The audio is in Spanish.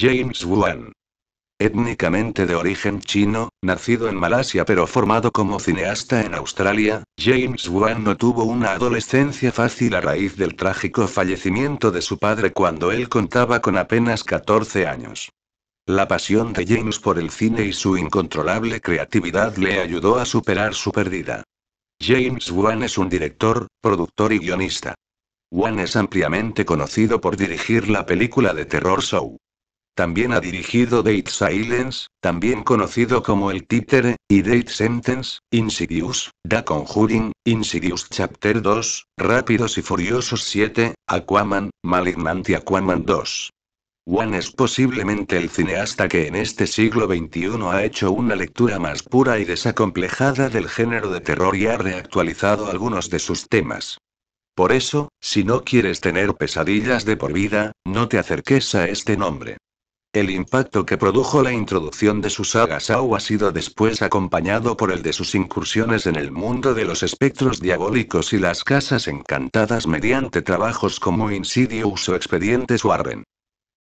James Wan. Étnicamente de origen chino, nacido en Malasia pero formado como cineasta en Australia, James Wan no tuvo una adolescencia fácil a raíz del trágico fallecimiento de su padre cuando él contaba con apenas 14 años. La pasión de James por el cine y su incontrolable creatividad le ayudó a superar su pérdida. James Wan es un director, productor y guionista. Wan es ampliamente conocido por dirigir la película de terror Show. También ha dirigido Date Silence, también conocido como El Títere, y Date Sentence, Insidious, Da Conjuring, Insidious Chapter 2, Rápidos y Furiosos 7, Aquaman, Malignant y Aquaman 2. Wan es posiblemente el cineasta que en este siglo XXI ha hecho una lectura más pura y desacomplejada del género de terror y ha reactualizado algunos de sus temas. Por eso, si no quieres tener pesadillas de por vida, no te acerques a este nombre. El impacto que produjo la introducción de sus sagas ha sido después acompañado por el de sus incursiones en el mundo de los espectros diabólicos y las casas encantadas mediante trabajos como Insidio, uso Expedientes Warren.